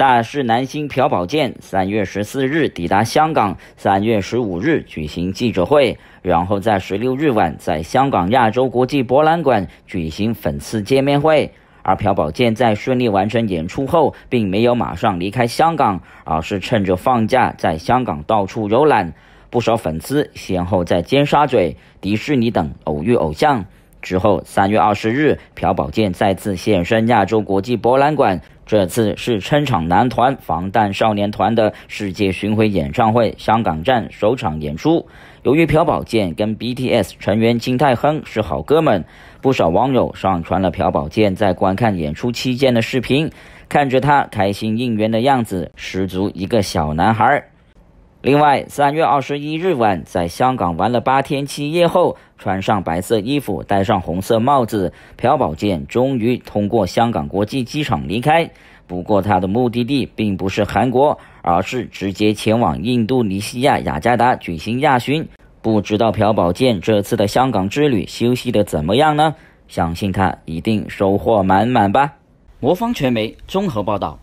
大势男星朴宝剑三月十四日抵达香港，三月十五日举行记者会，然后在十六日晚在香港亚洲国际博览馆举行粉丝见面会。而朴宝剑在顺利完成演出后，并没有马上离开香港，而是趁着放假在香港到处游览，不少粉丝先后在尖沙咀、迪士尼等偶遇偶像。之后，三月二十日，朴宝剑再次现身亚洲国际博览馆，这次是撑场男团防弹少年团的世界巡回演唱会香港站首场演出。由于朴宝剑跟 BTS 成员金泰亨是好哥们，不少网友上传了朴宝剑在观看演出期间的视频，看着他开心应援的样子，十足一个小男孩。另外，三月二十一日晚，在香港玩了八天七夜后，穿上白色衣服，戴上红色帽子，朴宝剑终于通过香港国际机场离开。不过，他的目的地并不是韩国，而是直接前往印度尼西亚雅加达举行亚巡。不知道朴宝剑这次的香港之旅休息的怎么样呢？相信他一定收获满满吧。魔方传媒综合报道。